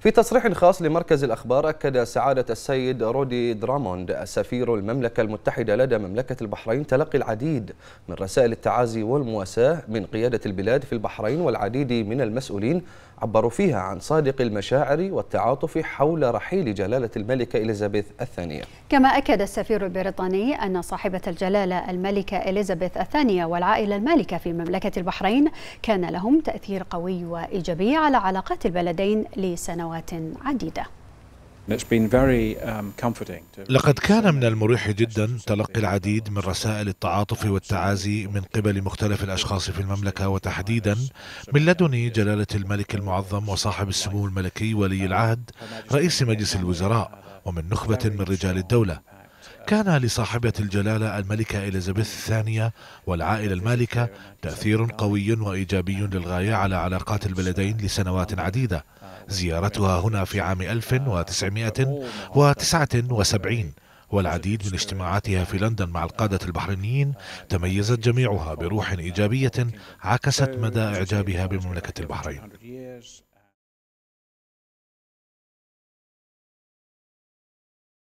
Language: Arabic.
في تصريح خاص لمركز الأخبار أكد سعادة السيد رودي دراموند سفير المملكة المتحدة لدى مملكة البحرين تلقي العديد من رسائل التعازي والمواساة من قيادة البلاد في البحرين والعديد من المسؤولين عبروا فيها عن صادق المشاعر والتعاطف حول رحيل جلالة الملكة إليزابيث الثانية كما أكد السفير البريطاني أن صاحبة الجلالة الملكة إليزابيث الثانية والعائلة المالكة في مملكة البحرين كان لهم تأثير قوي وإيجابي على علاقات البلدين لسنوات عديدة Um, لقد كان من المريح جدا تلقي العديد من رسائل التعاطف والتعازي من قبل مختلف الاشخاص في المملكه وتحديدا من لدن جلاله الملك المعظم وصاحب السمو الملكي ولي العهد رئيس مجلس الوزراء ومن نخبه من رجال الدوله كان لصاحبة الجلالة الملكة إليزابيث الثانية والعائلة المالكة تأثير قوي وإيجابي للغاية على علاقات البلدين لسنوات عديدة زيارتها هنا في عام 1979 والعديد من اجتماعاتها في لندن مع القادة البحرينيين تميزت جميعها بروح إيجابية عكست مدى إعجابها بمملكة البحرين